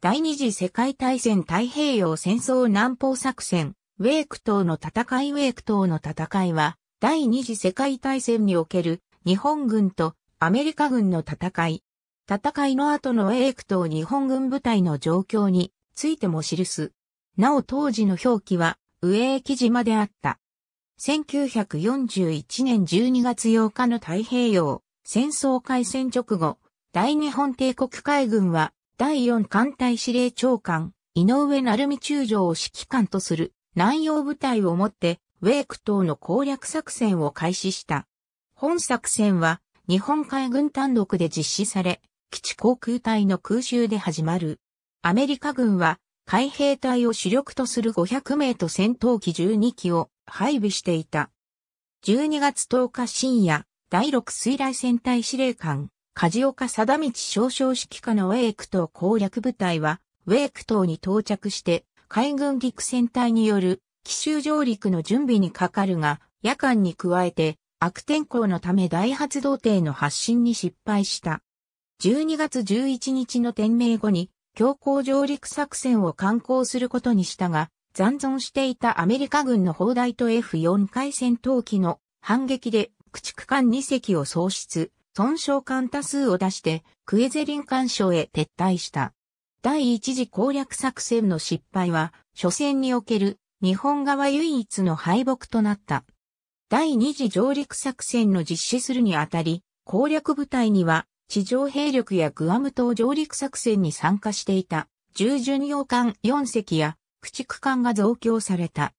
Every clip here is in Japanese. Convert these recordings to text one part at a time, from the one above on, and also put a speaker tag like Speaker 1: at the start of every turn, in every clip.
Speaker 1: 第二次世界大戦太平洋戦争南方作戦、ウェイク島の戦いウェイク島の戦いは、第二次世界大戦における日本軍とアメリカ軍の戦い。戦いの後のウェイク島日本軍部隊の状況についても記す。なお当時の表記は、ウェ記キ島であった。1941年12月8日の太平洋戦争開戦直後、大日本帝国海軍は第4艦隊司令長官、井上成美中将を指揮官とする南洋部隊をもって、ウェイク島の攻略作戦を開始した。本作戦は、日本海軍単独で実施され、基地航空隊の空襲で始まる。アメリカ軍は、海兵隊を主力とする500名と戦闘機12機を配備していた。12月10日深夜、第6水雷戦隊司令官、梶岡貞道少将指揮下のウェイク島攻略部隊は、ウェイク島に到着して、海軍陸戦隊による奇襲上陸の準備にかかるが、夜間に加えて悪天候のため大発動艇の発進に失敗した。12月11日の天命後に強行上陸作戦を敢行することにしたが、残存していたアメリカ軍の砲台と F4 回戦闘機の反撃で駆逐艦2隻を喪失。損傷艦多数を出して、クエゼリン艦渉へ撤退した。第一次攻略作戦の失敗は、初戦における日本側唯一の敗北となった。第二次上陸作戦の実施するにあたり、攻略部隊には地上兵力やグアム島上陸作戦に参加していた従巡洋艦4隻や駆逐艦が増強された。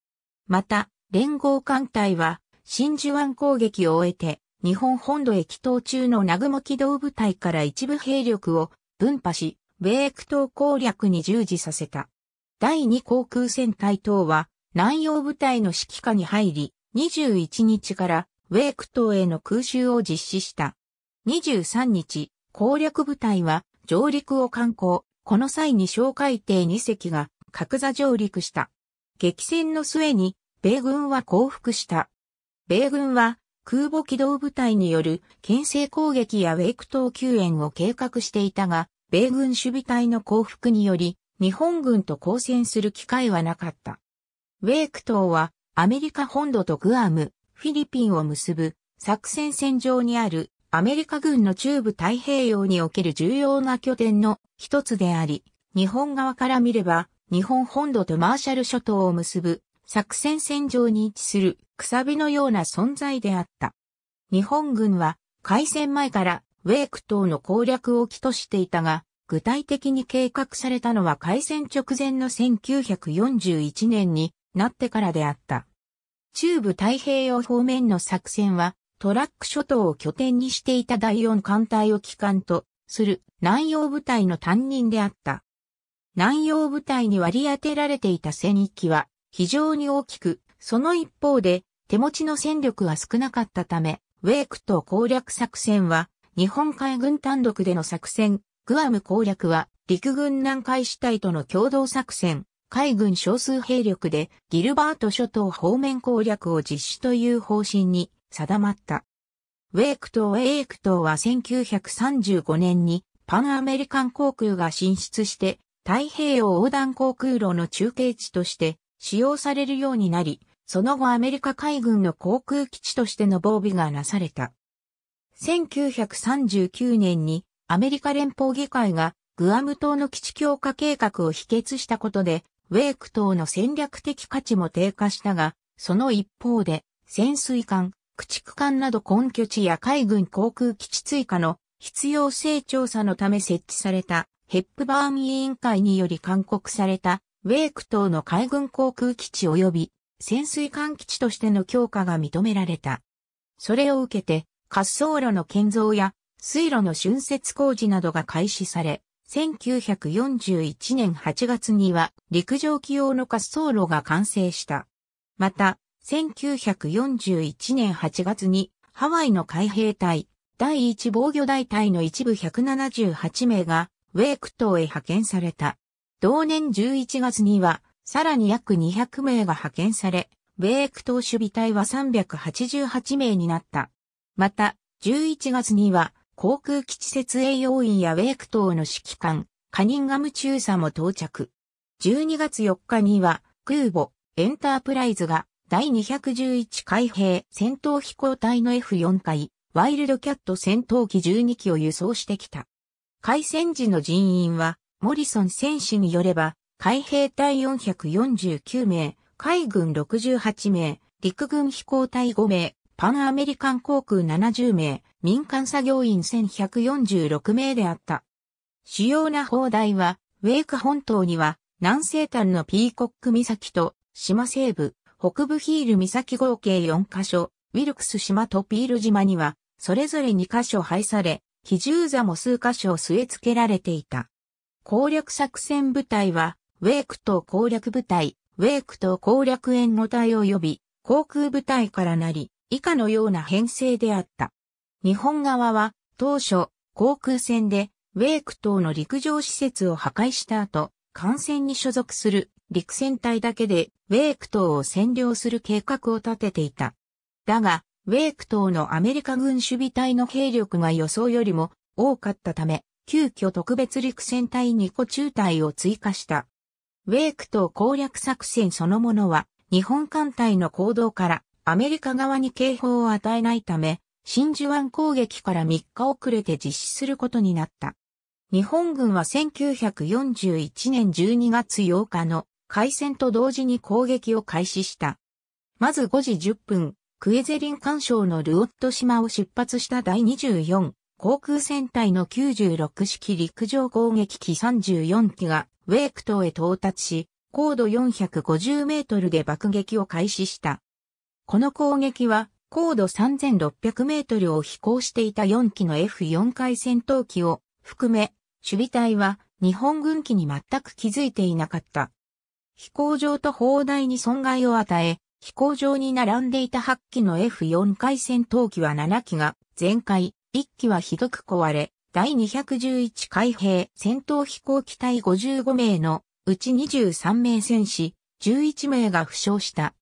Speaker 1: また、連合艦隊は真珠湾攻撃を終えて日本本土駅東中の南雲機動部隊から一部兵力を分派し、米空島攻略に従事させた。第二航空戦隊等は、南洋部隊の指揮下に入り、21日からウェイク島への空襲を実施した。23日、攻略部隊は上陸を観光、この際に小海艇2隻が格座上陸した。激戦の末に、米軍は降伏した。米軍は空母機動部隊による牽制攻撃やウェイク島救援を計画していたが、米軍守備隊の降伏により、日本軍と交戦する機会はなかった。ウェイク島は、アメリカ本土とグアム、フィリピンを結ぶ作戦線上にあるアメリカ軍の中部太平洋における重要な拠点の一つであり、日本側から見れば日本本土とマーシャル諸島を結ぶ作戦線上に位置するくさびのような存在であった。日本軍は開戦前からウェーク島の攻略を起としていたが、具体的に計画されたのは開戦直前の1941年になってからであった。中部太平洋方面の作戦はトラック諸島を拠点にしていた第四艦隊を機関とする南洋部隊の担任であった。南洋部隊に割り当てられていた戦域は非常に大きく、その一方で手持ちの戦力は少なかったため、ウェイクと攻略作戦は日本海軍単独での作戦、グアム攻略は陸軍南海主体との共同作戦、海軍少数兵力でギルバート諸島方面攻略を実施という方針に定まった。ウェイク島ウェイク島は1935年にパンアメリカン航空が進出して太平洋横断航空路の中継地として使用されるようになり、その後アメリカ海軍の航空基地としての防備がなされた。1939年にアメリカ連邦議会がグアム島の基地強化計画を否決したことで、ウェーク島の戦略的価値も低下したが、その一方で、潜水艦、駆逐艦など根拠地や海軍航空基地追加の必要性調査のため設置されたヘップバーン委員会により勧告されたウェーク島の海軍航空基地及び潜水艦基地としての強化が認められた。それを受けて、滑走路の建造や水路の浚渫工事などが開始され、1941年8月には陸上機用の滑走路が完成した。また、1941年8月にハワイの海兵隊第1防御大隊の一部178名がウェーク島へ派遣された。同年11月には、さらに約200名が派遣され、米ク島守備隊は388名になった。また、11月には、航空基地設営要員や米ク島の指揮官、カニンガム中佐も到着。12月4日には、空母、エンタープライズが、第211海兵戦闘飛行隊の F4 回、ワイルドキャット戦闘機12機を輸送してきた。海戦時の人員はモリソン選手によれば、海兵隊449名、海軍68名、陸軍飛行隊5名、パンアメリカン航空70名、民間作業員1146名であった。主要な砲台は、ウェイク本島には、南西端のピーコック岬と、島西部、北部ヒール岬合計4カ所、ウィルクス島とピール島には、それぞれ2カ所配され、比重座も数カ所据え付けられていた。攻略作戦部隊は、ウェーク島攻略部隊、ウェーク島攻略援護隊及び航空部隊からなり、以下のような編成であった。日本側は、当初、航空戦で、ウェーク島の陸上施設を破壊した後、艦船に所属する陸戦隊だけで、ウェーク島を占領する計画を立てていた。だが、ウェーク島のアメリカ軍守備隊の兵力が予想よりも多かったため、急遽特別陸戦隊2個中隊を追加した。ウェイク島攻略作戦そのものは、日本艦隊の行動からアメリカ側に警報を与えないため、真珠湾攻撃から3日遅れて実施することになった。日本軍は1941年12月8日の開戦と同時に攻撃を開始した。まず5時10分、クエゼリン艦渉のルオット島を出発した第24航空戦隊の96式陸上攻撃機34機がウェーク島へ到達し、高度450メートルで爆撃を開始した。この攻撃は高度3600メートルを飛行していた4機の F4 回戦闘機を含め、守備隊は日本軍機に全く気づいていなかった。飛行場と砲台に損害を与え、飛行場に並んでいた8機の F4 回戦闘機は7機が全壊、一機はひどく壊れ、第211海兵戦闘飛行機隊55名のうち23名戦士、11名が負傷した。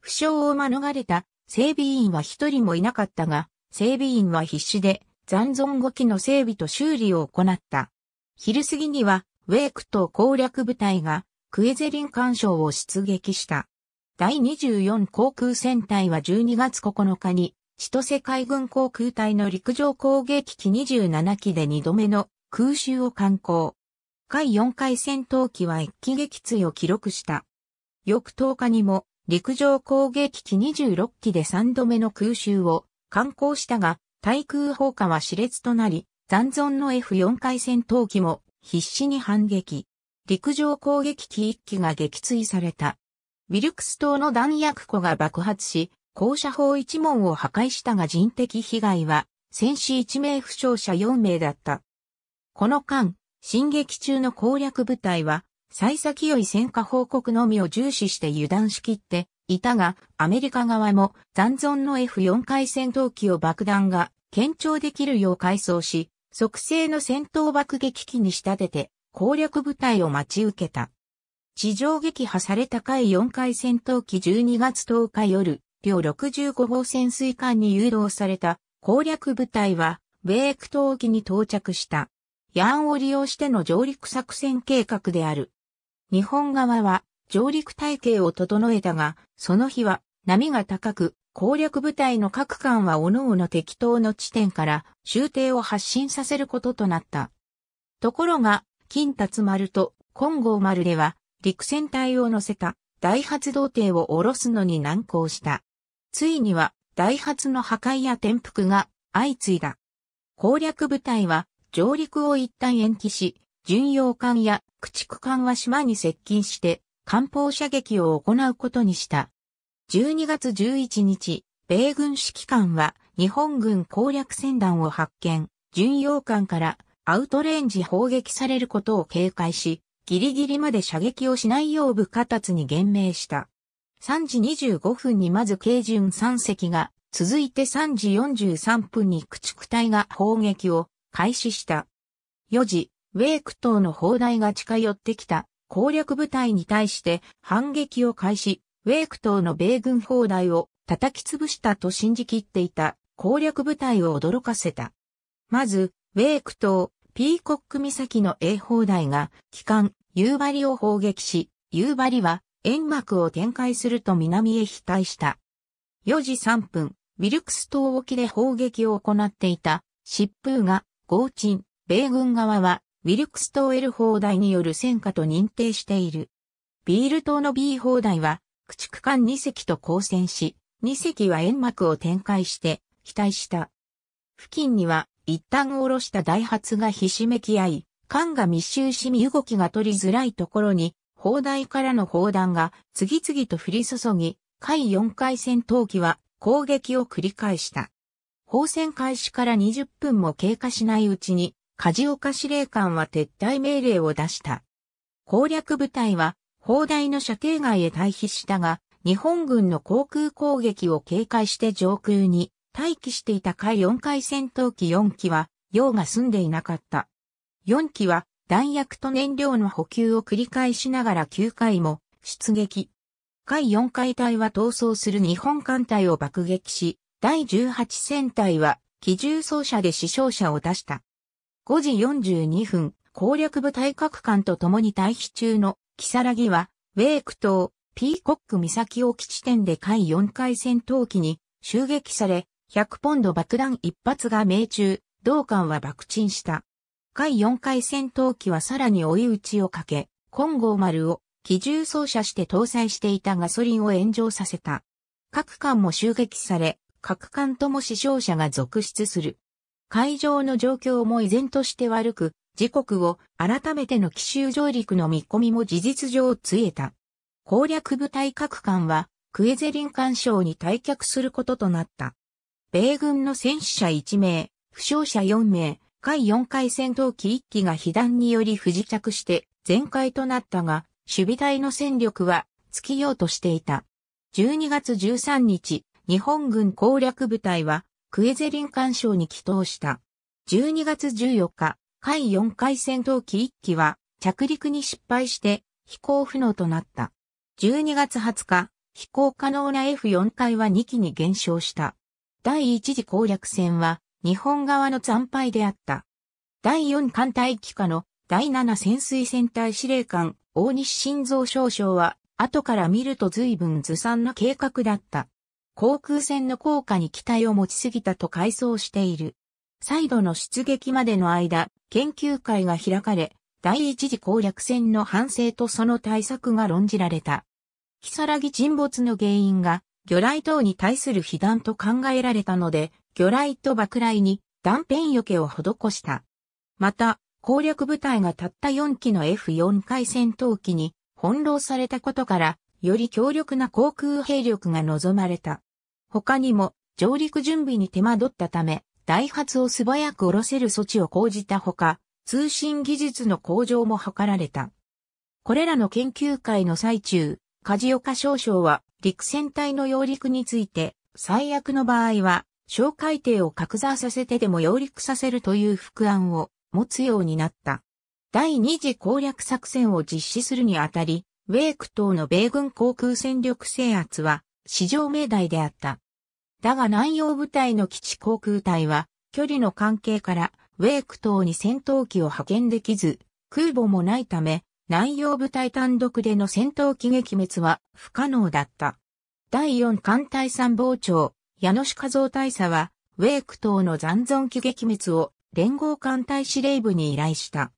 Speaker 1: 負傷を免れた整備員は一人もいなかったが、整備員は必死で残存5機の整備と修理を行った。昼過ぎには、ウェイクと攻略部隊がクエゼリン干渉を出撃した。第24航空戦隊は12月9日に千歳海軍航空隊の陸上攻撃機27機で2度目の空襲を敢行。海4回戦闘機は1機撃墜を記録した。翌10日にも陸上攻撃機26機で3度目の空襲を敢行したが、対空砲火は熾烈となり、残存の F4 回戦闘機も必死に反撃。陸上攻撃機1機が撃墜された。ウィルクス島の弾薬庫が爆発し、校舎法一門を破壊したが人的被害は、戦死一名負傷者四名だった。この間、進撃中の攻略部隊は、幸先良い戦果報告のみを重視して油断しきっていたが、アメリカ側も残存の F4 回戦闘機を爆弾が検証できるよう改装し、即成の戦闘爆撃機に仕立てて攻略部隊を待ち受けた。地上撃破された回4回戦闘機12月10日夜、両65号潜水艦に誘導された攻略部隊は、米エク島沖に到着した。ヤーンを利用しての上陸作戦計画である。日本側は上陸体系を整えたが、その日は波が高く、攻略部隊の各艦は各々適当の地点から終艇を発進させることとなった。ところが、金達丸と金剛丸では陸戦隊を乗せた大発動艇を下ろすのに難航した。ついには、ダイハツの破壊や転覆が相次いだ。攻略部隊は上陸を一旦延期し、巡洋艦や駆逐艦は島に接近して艦砲射撃を行うことにした。12月11日、米軍指揮官は日本軍攻略船団を発見、巡洋艦からアウトレンジ砲撃されることを警戒し、ギリギリまで射撃をしないよう部下達に言明した。3時25分にまず軽巡3隻が、続いて3時43分に駆逐隊が砲撃を開始した。4時、ウェイク島の砲台が近寄ってきた攻略部隊に対して反撃を開始、ウェイク島の米軍砲台を叩き潰したと信じきっていた攻略部隊を驚かせた。まず、ウェイク島、ピーコック岬の A 砲台が、機関、夕張を砲撃し、夕張は煙幕を展開すると南へ飛退した。4時3分、ウィルクス島沖で砲撃を行っていた疾風が合鎮、米軍側はウィルクス島 L 砲台による戦火と認定している。ビール島の B 砲台は駆逐艦2隻と交戦し、2隻は煙幕を展開して飛退した。付近には一旦下ろした大発がひしめき合い、艦が密集し身動きが取りづらいところに砲台からの砲弾が次々と降り注ぎ、海4回戦闘機は攻撃を繰り返した。砲戦開始から20分も経過しないうちに、梶岡司令官は撤退命令を出した。攻略部隊は砲台の射程外へ退避したが、日本軍の航空攻撃を警戒して上空に待機していた海4回戦闘機4機は、用が済んでいなかった。4機は弾薬と燃料の補給を繰り返しながら9回も出撃。第4回隊は逃走する日本艦隊を爆撃し、第18戦隊は機銃装車で死傷者を出した。5時42分、攻略部隊各艦と共に退避中の木更木は、ウェーク島、ピーコック岬沖地点で海4回戦闘機に襲撃され、100ポンド爆弾1発が命中、同艦は爆沈した。回4回戦闘機はさらに追い打ちをかけ、金剛丸を機銃装車して搭載していたガソリンを炎上させた。各艦も襲撃され、各艦とも死傷者が続出する。海上の状況も依然として悪く、時刻を改めての奇襲上陸の見込みも事実上ついえた。攻略部隊各艦は、クエゼリン艦賞に退却することとなった。米軍の戦死者1名、負傷者4名、回4回戦闘機1機が被弾により不時着して全開となったが、守備隊の戦力は尽きようとしていた。12月13日、日本軍攻略部隊はクエゼリン干渉に帰投した。12月14日、海4回戦闘機1機は着陸に失敗して飛行不能となった。12月20日、飛行可能な F4 回は2機に減少した。第1次攻略戦は日本側の惨敗であった。第4艦隊機下の第7潜水戦隊司令官大西晋三少将は、後から見ると随分ずさんな計画だった。航空船の効果に期待を持ちすぎたと回想している。再度の出撃までの間、研究会が開かれ、第一次攻略戦の反省とその対策が論じられた。木更木沈没の原因が、魚雷等に対する被弾と考えられたので、魚雷と爆雷に断片避けを施した。また、攻略部隊がたった4機の F4 回戦闘機に翻弄されたことから、より強力な航空兵力が望まれた。他にも、上陸準備に手間取ったため、ダイハツを素早く下ろせる措置を講じたほか、通信技術の向上も図られた。これらの研究会の最中、梶岡少将は陸戦隊の揚陸について、最悪の場合は小海底を拡座させてでも揚陸させるという副案を持つようになった。第二次攻略作戦を実施するにあたり、ウェイク島の米軍航空戦力制圧は史上命題であった。だが南洋部隊の基地航空隊は距離の関係からウェイク島に戦闘機を派遣できず、空母もないため、南洋部隊単独での戦闘機撃滅は不可能だった。第4艦隊参謀長、矢野氏和夫大佐は、ウェイク島の残存機撃滅を連合艦隊司令部に依頼した。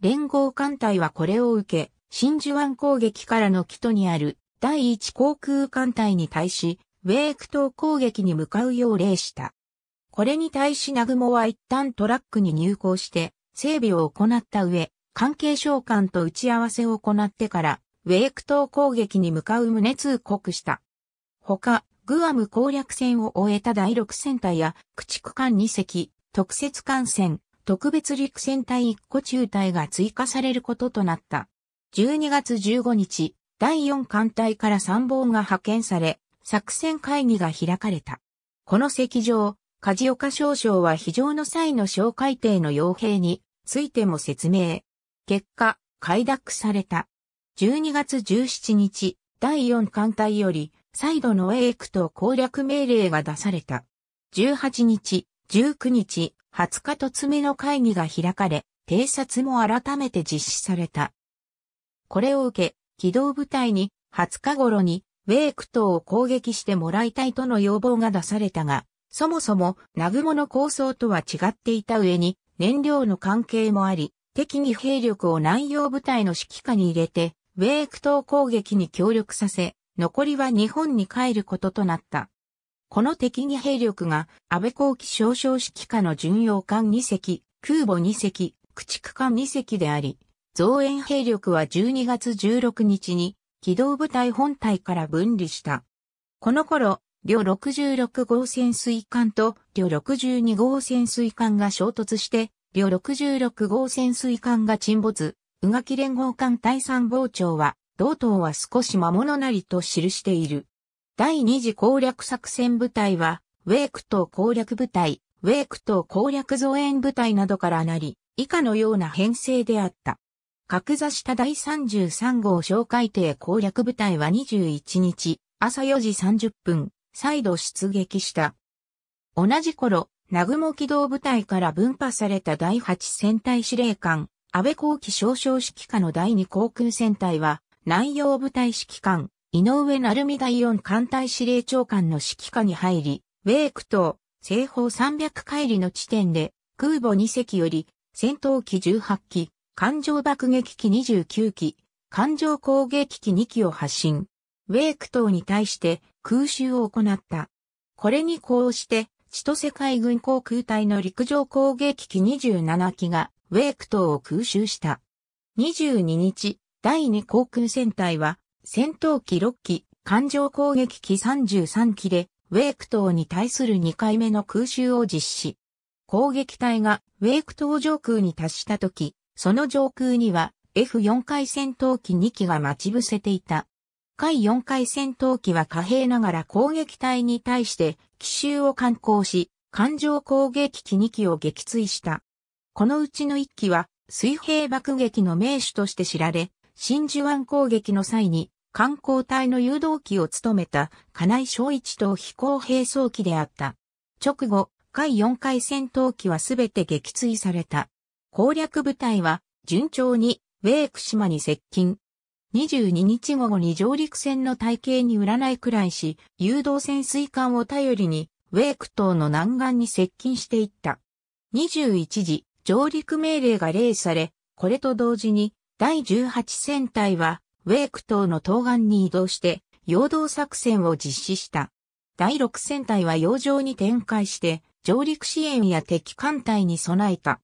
Speaker 1: 連合艦隊はこれを受け、真珠湾攻撃からの基礎にある第一航空艦隊に対し、ウェイク島攻撃に向かうよう令した。これに対し南雲は一旦トラックに入港して、整備を行った上、関係省官と打ち合わせを行ってから、ウェイク島攻撃に向かう旨通告した。他、グアム攻略戦を終えた第6戦隊や、駆逐艦2隻、特設艦船、特別陸戦隊1個中隊が追加されることとなった。12月15日、第4艦隊から参謀が派遣され、作戦会議が開かれた。この席上、梶岡少将は非常の際の小海艇の傭兵についても説明。結果、快諾された。12月17日、第4艦隊より、再度のエイクと攻略命令が出された。18日、19日、20日と詰めの会議が開かれ、偵察も改めて実施された。これを受け、機動部隊に20日頃にウェイク島を攻撃してもらいたいとの要望が出されたが、そもそもナグモの構想とは違っていた上に燃料の関係もあり、敵に兵力を南洋部隊の指揮下に入れて、ウェイク島攻撃に協力させ、残りは日本に帰ることとなった。この敵義兵力が安倍後期少将指揮下の巡洋艦2隻、空母2隻、駆逐艦2隻であり、増援兵力は12月16日に機動部隊本体から分離した。この頃、両66号潜水艦と両62号潜水艦が衝突して、両66号潜水艦が沈没、がき連合艦第3謀長は同党は少し魔物なりと記している。第二次攻略作戦部隊は、ウェーク島攻略部隊、ウェーク島攻略増援部隊などからなり、以下のような編成であった。格座した第33号小海艇攻略部隊は21日、朝4時30分、再度出撃した。同じ頃、南雲機動部隊から分派された第8戦隊司令官、安倍後期少将指揮下の第2航空戦隊は、南洋部隊指揮官、井上成美第四艦隊司令長官の指揮下に入り、ウェーク島、西方300海里の地点で、空母2隻より、戦闘機18機、艦上爆撃機29機、艦上攻撃機2機を発進。ウェーク島に対して空襲を行った。これにこうして、千歳海軍航空隊の陸上攻撃機27機がウェーク島を空襲した。22日、第2航空戦隊は、戦闘機6機、艦上攻撃機33機で、ウェーク島に対する2回目の空襲を実施。攻撃隊がウェーク島上空に達した時、その上空には F4 回戦闘機2機が待ち伏せていた。回4回戦闘機は貨幣ながら攻撃隊に対して奇襲を敢行し、艦上攻撃機2機を撃墜した。このうちの1機は水平爆撃の名手として知られ、真珠湾攻撃の際に、観光隊の誘導機を務めた金井昭一等飛行兵装機であった。直後、海4回戦闘機はすべて撃墜された。攻略部隊は順調にウェーク島に接近。22日午後に上陸船の体形に占いくらいし、誘導潜水艦を頼りに、ウェーク島の南岸に接近していった。21時、上陸命令が令され、これと同時に第18戦隊は、ウェーク島の東岸に移動して、陽動作戦を実施した。第6戦隊は洋上に展開して、上陸支援や敵艦隊に備えた。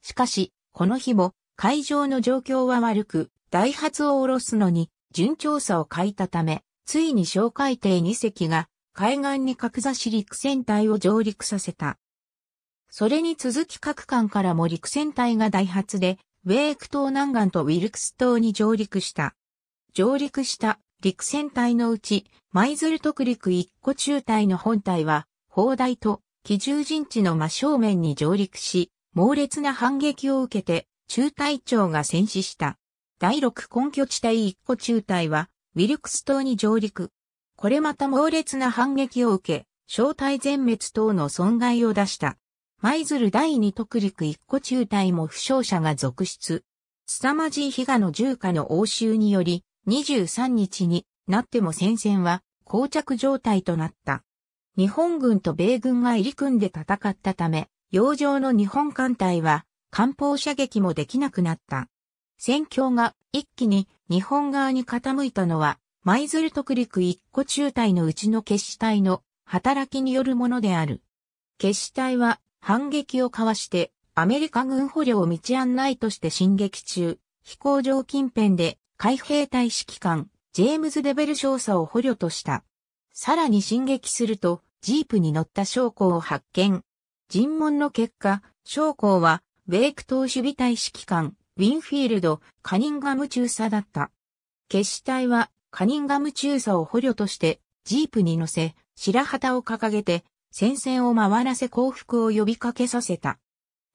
Speaker 1: しかし、この日も、海上の状況は悪く、大発を下ろすのに、順調さを欠いたため、ついに小海艇2隻が、海岸に格差し陸戦隊を上陸させた。それに続き各艦からも陸戦隊が大発で、ウェーク島南岸とウィルクス島に上陸した。上陸した陸戦隊のうち、舞鶴特陸一個中隊の本隊は、砲台と機銃陣地の真正面に上陸し、猛烈な反撃を受けて、中隊長が戦死した。第六根拠地帯一個中隊は、ウィルクス島に上陸。これまた猛烈な反撃を受け、正体全滅等の損害を出した。舞鶴第二特陸一個中隊も負傷者が続出。凄まじい被害の重火の応酬により、23日になっても戦線は膠着状態となった。日本軍と米軍が入り組んで戦ったため、洋上の日本艦隊は、艦砲射撃もできなくなった。戦況が一気に日本側に傾いたのは、舞鶴特陸一個中隊のうちの決死隊の働きによるものである。決死隊は反撃をかわして、アメリカ軍捕虜を道案内として進撃中、飛行場近辺で海兵隊指揮官、ジェームズ・デベル少佐を捕虜とした。さらに進撃すると、ジープに乗った将校を発見。尋問の結果、将校は、ウェイク島守備隊指揮官、ウィンフィールド、カニンガム中佐だった。決死隊は、カニンガム中佐を捕虜として、ジープに乗せ、白旗を掲げて、戦線を回らせ降伏を呼びかけさせた。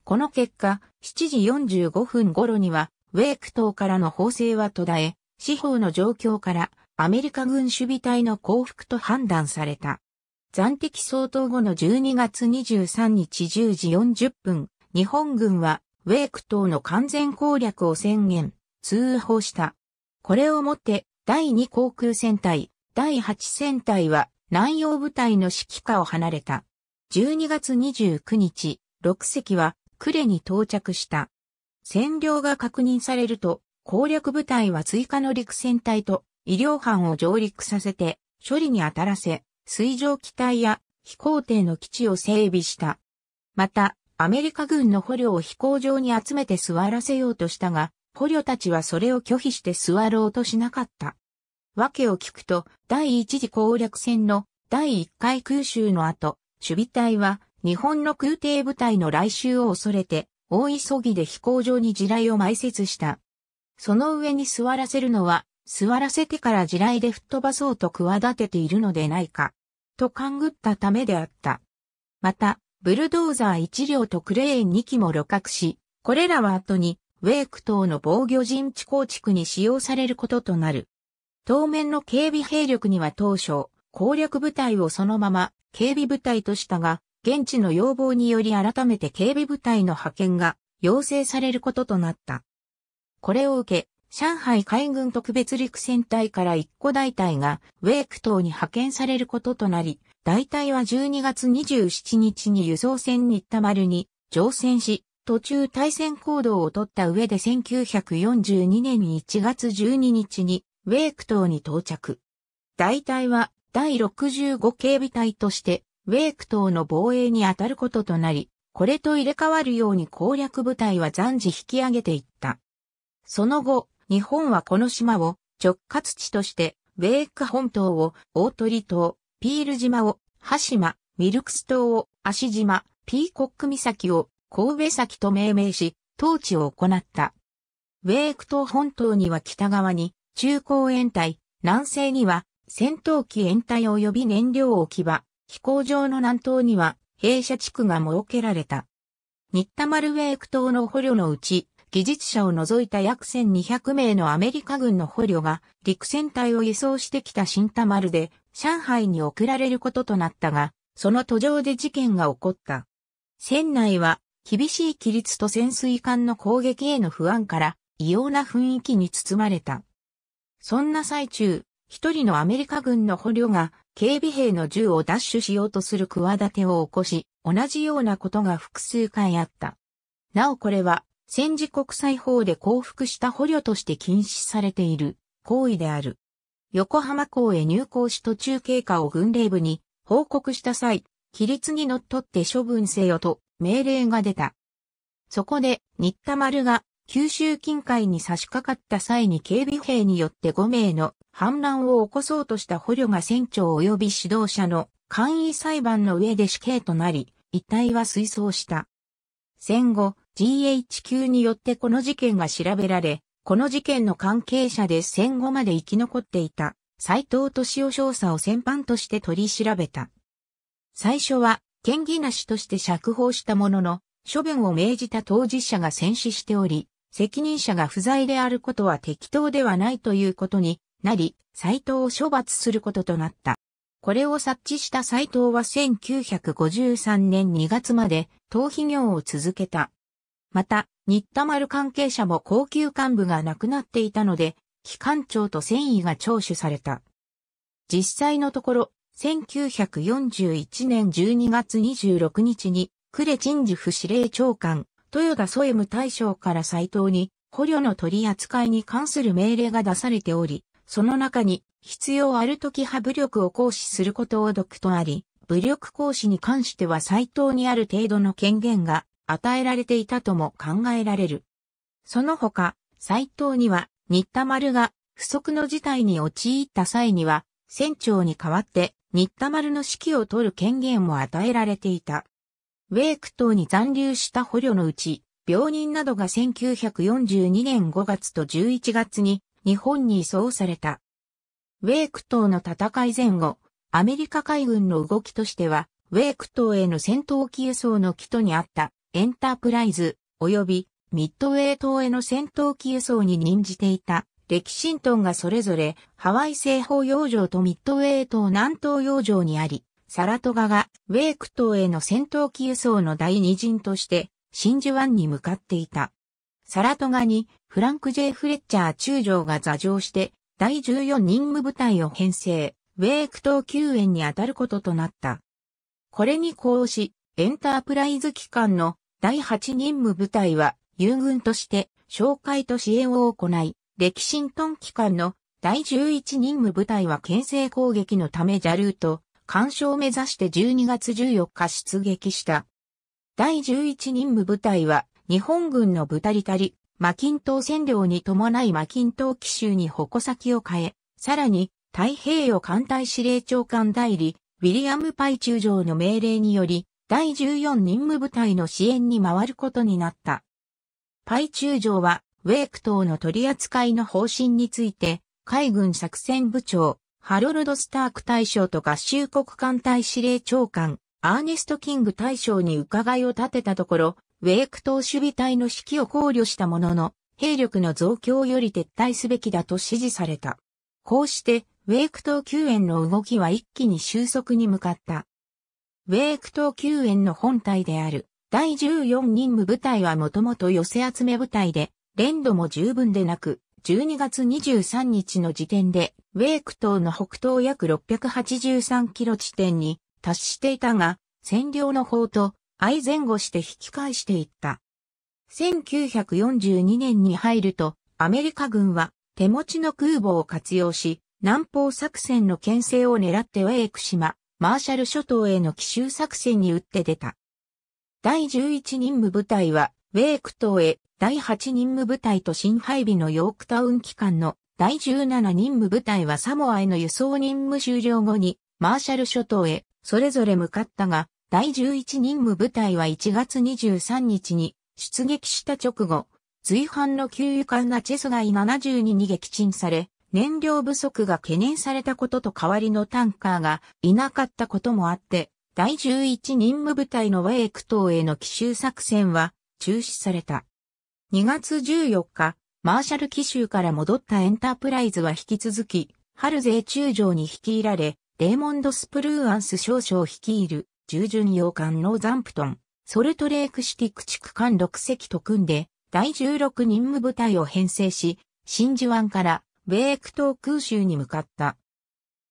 Speaker 1: この結果、7時45分頃には、ウェイク島からの砲声は途絶え、司法の状況からアメリカ軍守備隊の降伏と判断された。暫的総統後の12月23日10時40分、日本軍はウェイク島の完全攻略を宣言、通報した。これをもって、第2航空戦隊、第8戦隊は南洋部隊の指揮下を離れた。12月29日、6隻は呉に到着した。占領が確認されると、攻略部隊は追加の陸戦隊と医療班を上陸させて、処理に当たらせ、水上機体や飛行艇の基地を整備した。また、アメリカ軍の捕虜を飛行場に集めて座らせようとしたが、捕虜たちはそれを拒否して座ろうとしなかった。訳を聞くと、第一次攻略戦の第一回空襲の後、守備隊は日本の空挺部隊の来襲を恐れて、大急ぎで飛行場に地雷を埋設した。その上に座らせるのは、座らせてから地雷で吹っ飛ばそうと企てているのでないか、と勘ぐったためであった。また、ブルドーザー1両とクレーン2機も旅客し、これらは後に、ウェイク島の防御陣地構築に使用されることとなる。当面の警備兵力には当初、攻略部隊をそのまま警備部隊としたが、現地の要望により改めて警備部隊の派遣が要請されることとなった。これを受け、上海海軍特別陸戦隊から1個大隊がウェーク島に派遣されることとなり、大隊は12月27日に輸送船に行った丸に乗船し、途中対戦行動を取った上で1942年1月12日にウェーク島に到着。大隊は第65警備隊として、ウェーク島の防衛に当たることとなり、これと入れ替わるように攻略部隊は暫時引き上げていった。その後、日本はこの島を直轄地として、ウェイク本島を大鳥島、ピール島を羽島、ミルクス島を足島、ピーコック岬を神戸崎と命名し、統治を行った。ウェーク島本島には北側に中高延滞、南西には戦闘機延滞及び燃料置き場、飛行場の南東には弊社地区が設けられた。新田丸ウェイク島の捕虜のうち、技術者を除いた約1200名のアメリカ軍の捕虜が陸戦隊を輸送してきた新田丸で上海に送られることとなったが、その途上で事件が起こった。船内は厳しい規律と潜水艦の攻撃への不安から異様な雰囲気に包まれた。そんな最中、一人のアメリカ軍の捕虜が警備兵の銃を奪取しようとする企てを起こし、同じようなことが複数回あった。なおこれは、戦時国際法で降伏した捕虜として禁止されている行為である。横浜港へ入港し途中経過を軍令部に報告した際、規律に則って処分せよと命令が出た。そこで、新田丸が九州近海に差し掛かった際に警備兵によって5名の反乱を起こそうとした捕虜が船長及び指導者の簡易裁判の上で死刑となり、遺体は水槽した。戦後、GHQ によってこの事件が調べられ、この事件の関係者で戦後まで生き残っていた斎藤敏夫少佐を戦犯として取り調べた。最初は、嫌疑なしとして釈放したものの、処分を命じた当事者が戦死しており、責任者が不在であることは適当ではないということになり、斎藤を処罰することとなった。これを察知した斎藤は1953年2月まで逃避業を続けた。また、新田丸関係者も高級幹部が亡くなっていたので、機関長と繊維が聴取された。実際のところ、1941年12月26日に、呉鎮守府司令長官、豊田宗務大将から斎藤に捕虜の取り扱いに関する命令が出されており、その中に必要ある時派武力を行使することを読とあり、武力行使に関しては斎藤にある程度の権限が与えられていたとも考えられる。その他、斎藤には、新田丸が不測の事態に陥った際には、船長に代わって、新田丸の指揮を取る権限も与えられていた。ウェーク島に残留した捕虜のうち、病人などが1942年5月と11月に日本に移送された。ウェーク島の戦い前後、アメリカ海軍の動きとしては、ウェーク島への戦闘機輸送の基とにあったエンタープライズ及びミッドウェー島への戦闘機輸送に任じていたレキシントンがそれぞれハワイ西方洋上とミッドウェー島南東洋上にあり、サラトガがウェイク島への戦闘機輸送の第二陣として真珠湾に向かっていた。サラトガにフランク・ジェイ・フレッチャー中将が座上して第14任務部隊を編成、ウェイク島救援に当たることとなった。これに呼応し、エンタープライズ機関の第8任務部隊は友軍として紹介と支援を行い、歴史ントン機関の第11任務部隊は牽制攻撃のためジャルート、干渉を目指して12月14日出撃した。第11任務部隊は、日本軍のブタリタリ、マキントー占領に伴いマキントー奇襲に矛先を変え、さらに、太平洋艦隊司令長官代理、ウィリアム・パイ中将の命令により、第14任務部隊の支援に回ることになった。パイ中将は、ウェイク島の取り扱いの方針について、海軍作戦部長、ハロルド・スターク大将と合衆国艦隊司令長官、アーネスト・キング大将に伺いを立てたところ、ウェーク島守備隊の指揮を考慮したものの、兵力の増強より撤退すべきだと指示された。こうして、ウェーク島救援の動きは一気に収束に向かった。ウェーク島救援の本体である、第14任務部隊はもともと寄せ集め部隊で、連度も十分でなく、12月23日の時点で、ウェーク島の北東約683キロ地点に達していたが、占領の方と相前後して引き返していった。1942年に入ると、アメリカ軍は手持ちの空母を活用し、南方作戦の牽制を狙ってウェーク島、マーシャル諸島への奇襲作戦に打って出た。第11任務部隊は、ウェーク島へ第8任務部隊と新配備のヨークタウン機関の第17任務部隊はサモアへの輸送任務終了後にマーシャル諸島へそれぞれ向かったが、第11任務部隊は1月23日に出撃した直後、随伴の給油艦がチェスガイ72に撃沈され、燃料不足が懸念されたことと代わりのタンカーがいなかったこともあって、第11任務部隊のワエク島への奇襲作戦は中止された。2月14日、マーシャル奇州から戻ったエンタープライズは引き続き、春勢中将に率いられ、レーモンド・スプルーアンス少将率いる、従順洋艦ノーザンプトン、ソルトレークシティ駆逐艦6隻と組んで、第16任務部隊を編成し、真珠湾から米ク島空襲に向かった。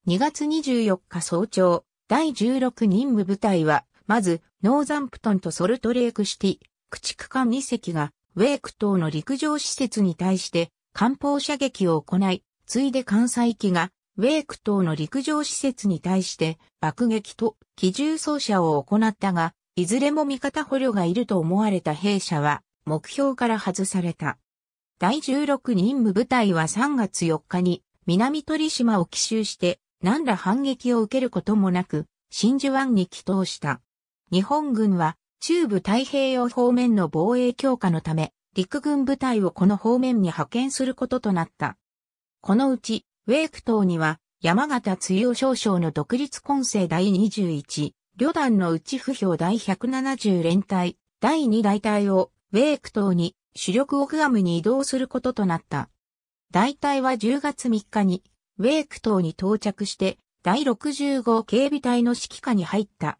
Speaker 1: 2月24日早朝、第16任務部隊は、まず、ノーザンプトンとソルトレークシティ、駆逐艦2隻がウェーク島の陸上施設に対して艦砲射撃を行い、ついで艦載機がウェーク島の陸上施設に対して爆撃と機銃装射を行ったが、いずれも味方捕虜がいると思われた兵舎は目標から外された。第16任務部隊は3月4日に南鳥島を奇襲して何ら反撃を受けることもなく真珠湾に帰投した。日本軍は中部太平洋方面の防衛強化のため、陸軍部隊をこの方面に派遣することとなった。このうち、ウェーク島には、山形津洋少将の独立混成第21、旅団の内不評第170連隊、第2大隊を、ウェーク島に、主力オクガムに移動することとなった。大隊は10月3日に、ウェーク島に到着して、第65警備隊の指揮下に入った。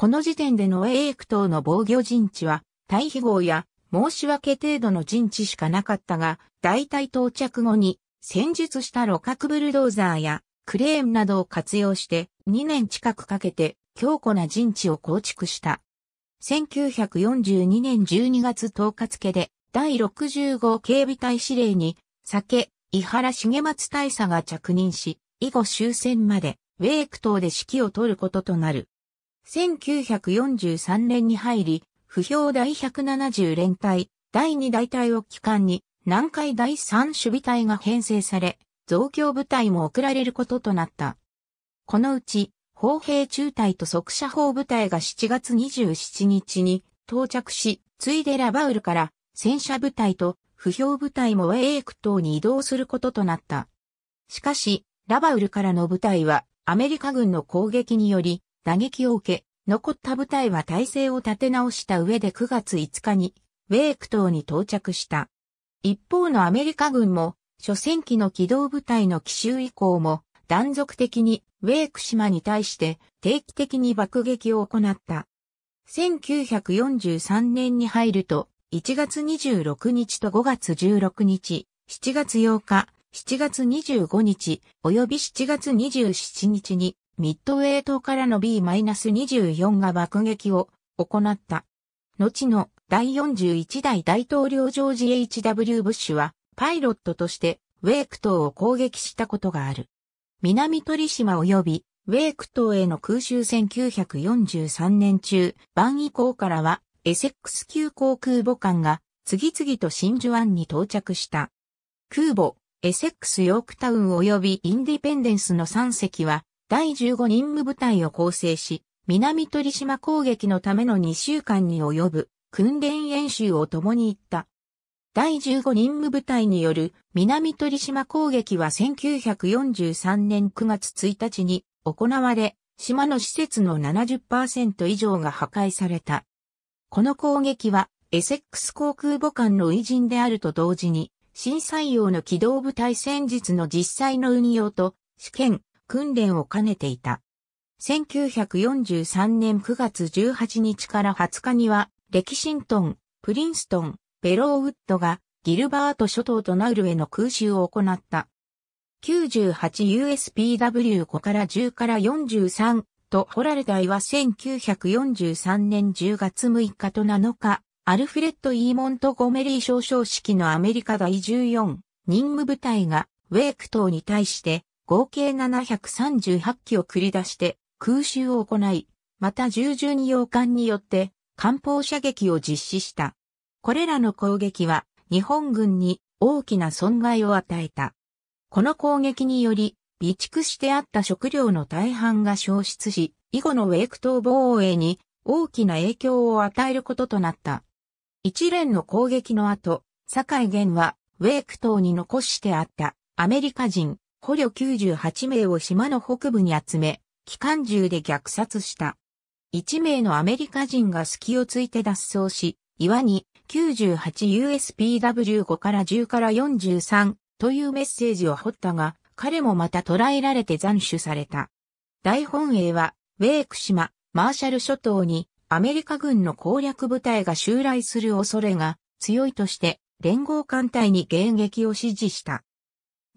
Speaker 1: この時点での英ク等の防御陣地は、対比号や申し訳程度の陣地しかなかったが、大体到着後に戦術した路角ブルドーザーやクレーンなどを活用して2年近くかけて強固な陣地を構築した。1942年12月10日付で第65警備隊司令に酒、伊原重松大佐が着任し、以後終戦までウェイク島で指揮を取ることとなる。1943年に入り、不評第170連隊、第2大隊を機関に、南海第3守備隊が編成され、増強部隊も送られることとなった。このうち、砲兵中隊と即射砲部隊が7月27日に到着し、ついでラバウルから戦車部隊と不評部隊もウェイク島に移動することとなった。しかし、ラバウルからの部隊はアメリカ軍の攻撃により打撃を受け、残った部隊は体制を立て直した上で9月5日に、ウェーク島に到着した。一方のアメリカ軍も、初戦機の機動部隊の奇襲以降も、断続的にウェーク島に対して定期的に爆撃を行った。1943年に入ると、1月26日と5月16日、7月8日、7月25日、及び7月27日にミッドウェー島からの B-24 が爆撃を行った。後の第41代大統領ジョージ・ H.W. ブッシュはパイロットとしてウェーク島を攻撃したことがある。南鳥島及びウェーク島への空襲1943年中、晩以降からはエセックス級航空母艦が次々と真珠湾に到着した。空母、エセックスヨークタウン及びインディペンデンスの3隻は第15任務部隊を構成し、南鳥島攻撃のための2週間に及ぶ訓練演習を共に行った。第15任務部隊による南鳥島攻撃は1943年9月1日に行われ、島の施設の70%以上が破壊された。この攻撃はエセックス航空母艦の偉人であると同時に、新採用の機動部隊戦術の実際の運用と試験、訓練を兼ねていた。1943年9月18日から20日には、レキシントン、プリンストン、ベローウッドがギルバート諸島とナウルへの空襲を行った。98USPW5 から10から43と掘られた愛は1943年10月6日と7日、アルフレッド・イーモント・ゴメリー少将式のアメリカ第14任務部隊がウェイク島に対して合計738機を繰り出して空襲を行い、また従順洋艦によって艦砲射撃を実施した。これらの攻撃は日本軍に大きな損害を与えた。この攻撃により、備蓄してあった食料の大半が消失し、以後のウェイク島防衛に大きな影響を与えることとなった。一連の攻撃の後、堺元はウェイク島に残してあったアメリカ人捕虜98名を島の北部に集め、機関銃で虐殺した。1名のアメリカ人が隙をついて脱走し、岩に 98USPW5 から10から43というメッセージを彫ったが、彼もまた捕らえられて斬首された。大本営は、ウェーク島、マーシャル諸島にアメリカ軍の攻略部隊が襲来する恐れが強いとして連合艦隊に迎撃を指示した。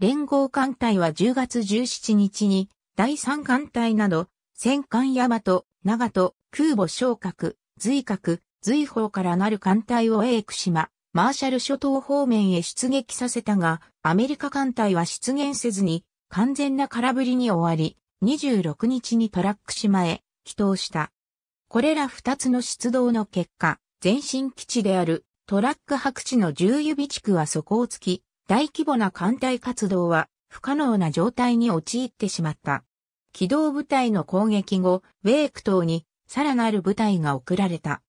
Speaker 1: 連合艦隊は10月17日に、第3艦隊など、戦艦大和、長門、空母昇格、随格、随砲からなる艦隊をエーク島、マーシャル諸島方面へ出撃させたが、アメリカ艦隊は出現せずに、完全な空振りに終わり、26日にトラック島へ、帰投した。これら2つの出動の結果、前進基地であるトラック白地の重指地区は底をつき、大規模な艦隊活動は不可能な状態に陥ってしまった。機動部隊の攻撃後、ウェーク島にさらなる部隊が送られた。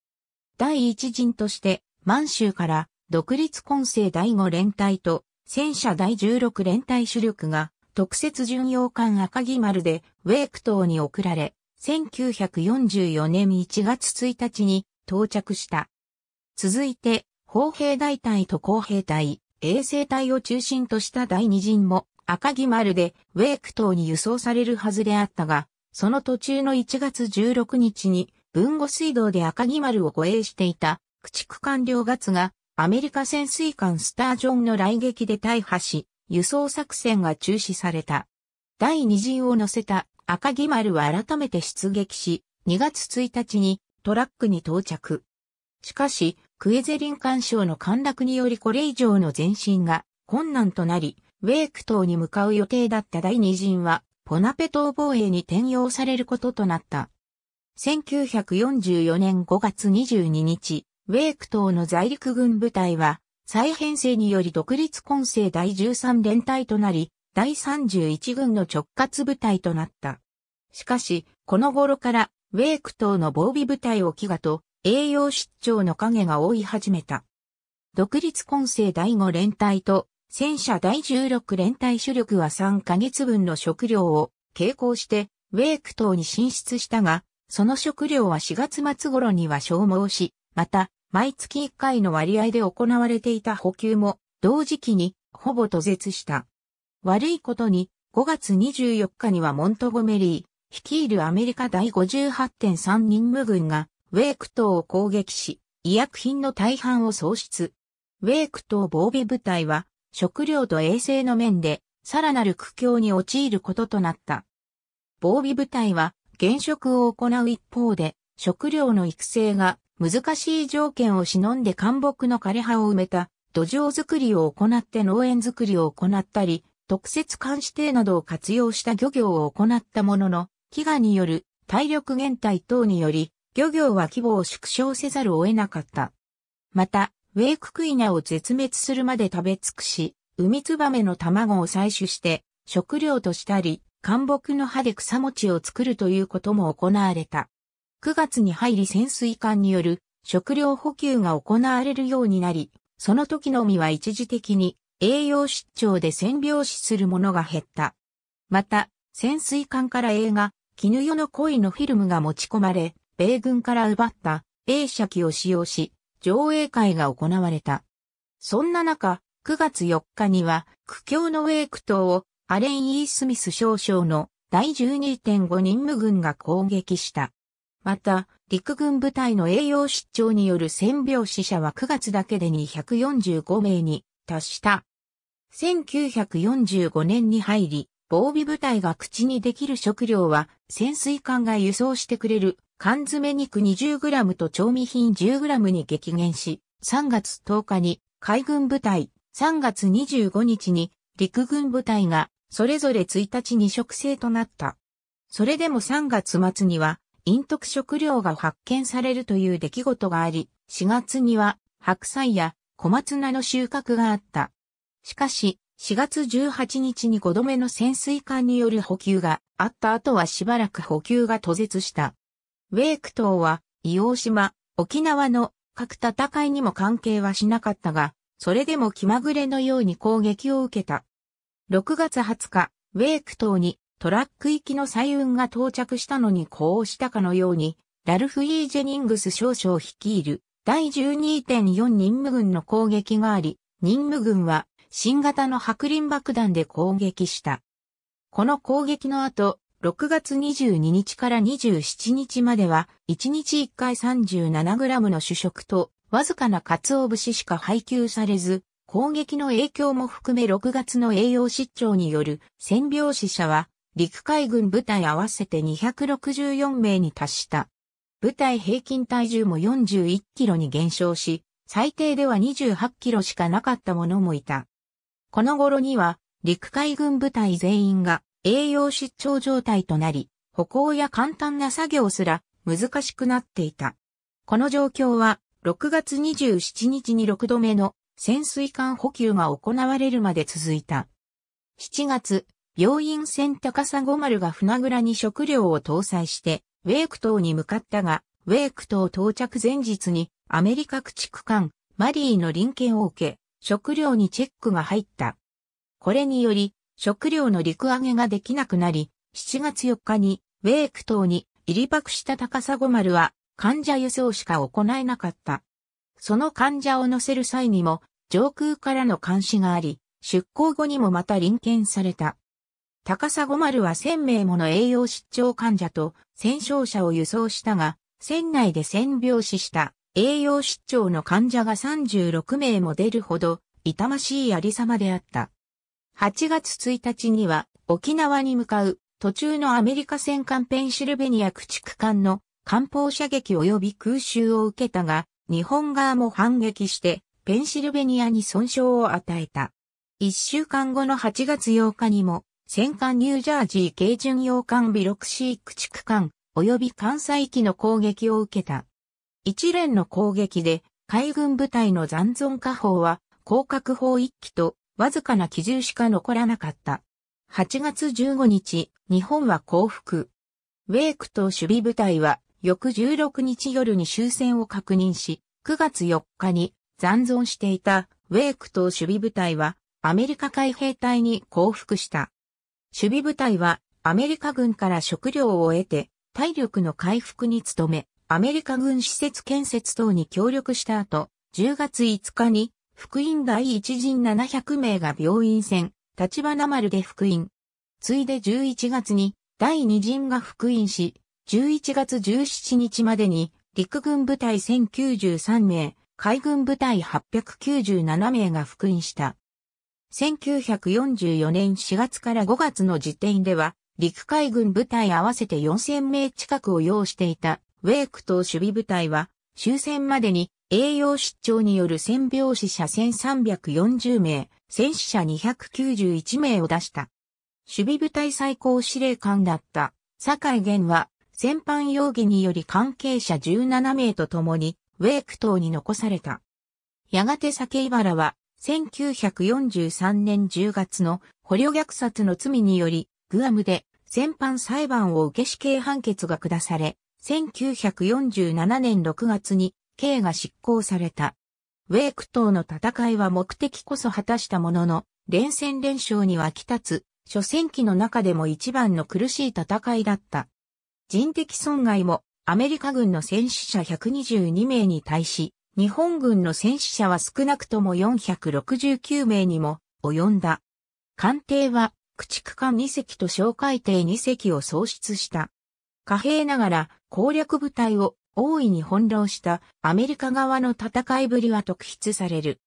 Speaker 1: 第一陣として、満州から独立混成第五連隊と戦車第16連隊主力が特設巡洋艦赤城丸でウェーク島に送られ、1944年1月1日に到着した。続いて、砲兵大隊と工兵隊、衛星隊を中心とした第二陣も赤木丸でウェーク島に輸送されるはずであったが、その途中の1月16日に文後水道で赤木丸を護衛していた駆逐艦両月がアメリカ潜水艦スタージョンの来撃で大破し、輸送作戦が中止された。第二陣を乗せた赤木丸は改めて出撃し、2月1日にトラックに到着。しかし、クエゼリン干渉の陥落によりこれ以上の前進が困難となり、ウェーク島に向かう予定だった第2陣は、ポナペ島防衛に転用されることとなった。1944年5月22日、ウェーク島の在陸軍部隊は、再編成により独立混成第13連隊となり、第31軍の直轄部隊となった。しかし、この頃から、ウェーク島の防備部隊を飢餓と、栄養失調の影が覆い始めた。独立混成第5連隊と戦車第16連隊主力は3ヶ月分の食料を傾向してウェーク島に進出したが、その食料は4月末頃には消耗し、また、毎月1回の割合で行われていた補給も、同時期に、ほぼ途絶した。悪いことに、5月24日にはモントゴメリー、率いるアメリカ第58.3任務軍が、ウェイク島を攻撃し、医薬品の大半を喪失。ウェイク島防備部隊は、食料と衛生の面で、さらなる苦境に陥ることとなった。防備部隊は、現職を行う一方で、食料の育成が難しい条件を忍んで干木の枯葉を埋めた土壌作りを行って農園作りを行ったり、特設監視艇などを活用した漁業を行ったものの、飢餓による体力減退等により漁業は規模を縮小せざるを得なかった。また、ウェイククイナを絶滅するまで食べ尽くし、ウミツバメの卵を採取して食料としたり、干木の葉で草餅を作るということも行われた。9月に入り潜水艦による食料補給が行われるようになり、その時のみは一時的に栄養失調で占病死するものが減った。また、潜水艦から映画、絹代の恋のフィルムが持ち込まれ、米軍から奪った A 射機を使用し、上映会が行われた。そんな中、9月4日には、苦境のウェイク島をアレン・イー・スミス少将の第12.5任務軍が攻撃した。また、陸軍部隊の栄養失調による戦病死者は9月だけで245名に達した。1945年に入り、防備部隊が口にできる食料は潜水艦が輸送してくれる缶詰肉 20g と調味品 10g に激減し、3月10日に海軍部隊、3月25日に陸軍部隊がそれぞれ1日に食制となった。それでも3月末には、陰徳食料が発見されるという出来事があり、4月には白菜や小松菜の収穫があった。しかし、4月18日に5度目の潜水艦による補給があった後はしばらく補給が途絶した。ウェイク島は、硫黄島、沖縄の各戦いにも関係はしなかったが、それでも気まぐれのように攻撃を受けた。6月20日、ウェイク島にトラック行きの彩雲が到着したのに呼応したかのように、ラルフ・イー・ジェニングス少将率いる第12.4任務軍の攻撃があり、任務軍は新型の白輪爆弾で攻撃した。この攻撃の後、6月22日から27日までは、1日1回 37g の主食と、わずかな鰹節しか配給されず、攻撃の影響も含め6月の栄養失調による戦病死者は、陸海軍部隊合わせて264名に達した。部隊平均体重も41キロに減少し、最低では28キロしかなかった者もいた。この頃には、陸海軍部隊全員が栄養失調状態となり、歩行や簡単な作業すら難しくなっていた。この状況は、6月27日に6度目の潜水艦補給が行われるまで続いた。7月、病院船高砂丸が船倉に食料を搭載して、ウェイク島に向かったが、ウェイク島到着前日にアメリカ駆逐艦マリーの臨検を受け、食料にチェックが入った。これにより、食料の陸揚げができなくなり、7月4日に、ウェーク島に入り爆した高砂丸は、患者輸送しか行えなかった。その患者を乗せる際にも、上空からの監視があり、出港後にもまた臨検された。高砂丸は1000名もの栄養失調患者と戦傷者を輸送したが、船内で戦病死した栄養失調の患者が36名も出るほど痛ましいありさまであった。8月1日には沖縄に向かう途中のアメリカ戦艦ペンシルベニア駆逐艦の艦砲射撃及び空襲を受けたが、日本側も反撃してペンシルベニアに損傷を与えた。1週間後の8月8日にも戦艦ニュージャージー軽巡洋艦ビロクシー駆逐艦及び艦載機の攻撃を受けた。一連の攻撃で海軍部隊の残存火砲は広角砲1機とわずかな機銃しか残らなかった。8月15日、日本は降伏。ウェイクと守備部隊は翌16日夜に終戦を確認し、9月4日に残存していたウェイクと守備部隊はアメリカ海兵隊に降伏した。守備部隊はアメリカ軍から食料を得て体力の回復に努め、アメリカ軍施設建設等に協力した後、10月5日に福音第一陣700名が病院船、立花丸で福音。ついで11月に第二陣が福音し、11月17日までに陸軍部隊1093名、海軍部隊897名が福音した。1944年4月から5月の時点では、陸海軍部隊合わせて4000名近くを要していた、ウェイク島守備部隊は、終戦までに栄養失調による戦病死者1340名、戦死者291名を出した。守備部隊最高司令官だった坂井源は戦犯容疑により関係者17名と共にウェイク島に残された。やがて酒井原は1943年10月の捕虜虐殺の罪によりグアムで戦犯裁判を受け死刑判決が下され、1947年6月に刑が執行された。ウェーク島の戦いは目的こそ果たしたものの、連戦連勝には来たつ、初戦期の中でも一番の苦しい戦いだった。人的損害もアメリカ軍の戦死者122名に対し、日本軍の戦死者は少なくとも469名にも及んだ。艦艇は駆逐艦2隻と小海艇2隻を喪失した。貨幣ながら攻略部隊を大いに翻弄したアメリカ側の戦いぶりは特筆される。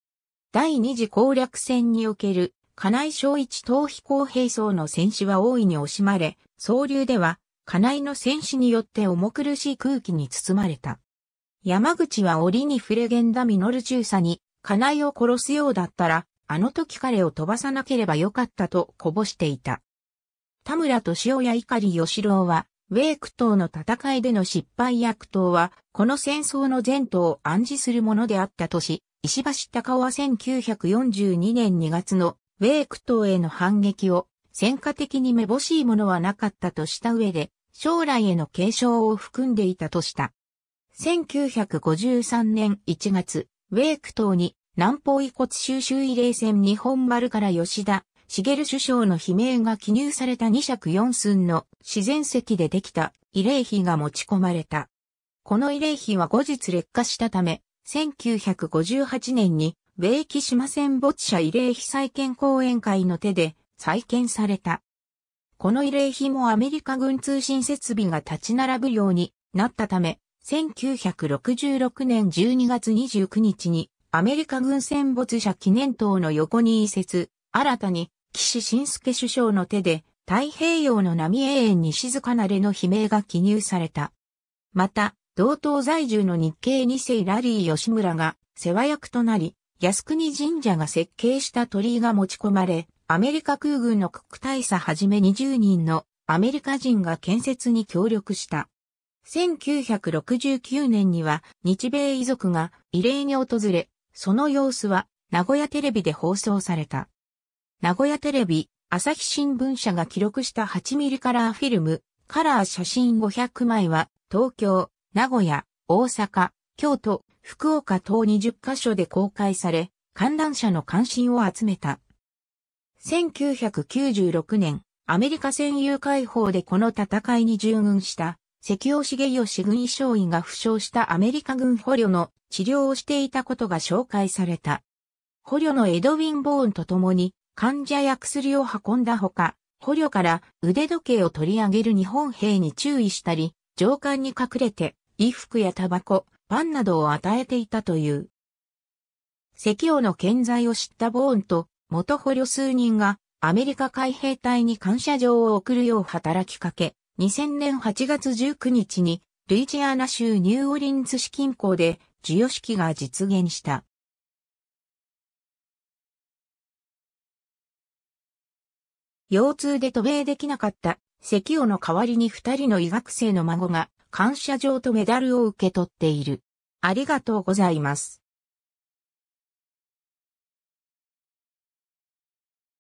Speaker 1: 第二次攻略戦における、金井正一等飛行兵装の戦士は大いに惜しまれ、総流では、金井の戦士によって重苦しい空気に包まれた。山口は折に触れ源田実中佐に、金井を殺すようだったら、あの時彼を飛ばさなければよかったとこぼしていた。田村敏夫や碇義郎は、ウェーク島の戦いでの失敗役党は、この戦争の前途を暗示するものであったとし、石橋隆夫は1942年2月のウェーク島への反撃を戦果的にめぼしいものはなかったとした上で、将来への継承を含んでいたとした。1953年1月、ウェーク島に南方遺骨収集慰霊船日本丸から吉田茂首相の悲鳴が記入された二尺四寸の自然石でできた慰霊碑が持ち込まれた。この慰霊碑は後日劣化したため、1958年に米木島戦没者慰霊碑再建講演会の手で再建された。この慰霊碑もアメリカ軍通信設備が立ち並ぶようになったため、1966年12月29日にアメリカ軍戦没者記念塔の横に移設、新たに岸信介首相の手で、太平洋の波永遠に静かなれの悲鳴が記入された。また、同等在住の日系2世ラリー吉村が世話役となり、靖国神社が設計した鳥居が持ち込まれ、アメリカ空軍の国大佐はじめ20人のアメリカ人が建設に協力した。1969年には日米遺族が慰霊に訪れ、その様子は名古屋テレビで放送された。名古屋テレビ、朝日新聞社が記録した8ミリカラーフィルム、カラー写真500枚は、東京、名古屋、大阪、京都、福岡等20カ所で公開され、観覧者の関心を集めた。1996年、アメリカ占有解放でこの戦いに従軍した、関尾茂義軍医装尉が負傷したアメリカ軍捕虜の治療をしていたことが紹介された。捕虜のエドウィン・ボーンと共に、患者や薬を運んだほか、捕虜から腕時計を取り上げる日本兵に注意したり、上官に隠れて衣服やタバコ、パンなどを与えていたという。石王の健在を知ったボーンと元捕虜数人がアメリカ海兵隊に感謝状を送るよう働きかけ、2000年8月19日にルイジアナ州ニューオリンズ市近郊で授与式が実現した。腰痛で渡米できなかった、関尾の代わりに二人の医学生の孫が、感謝状とメダルを受け取っている。ありがとうございます。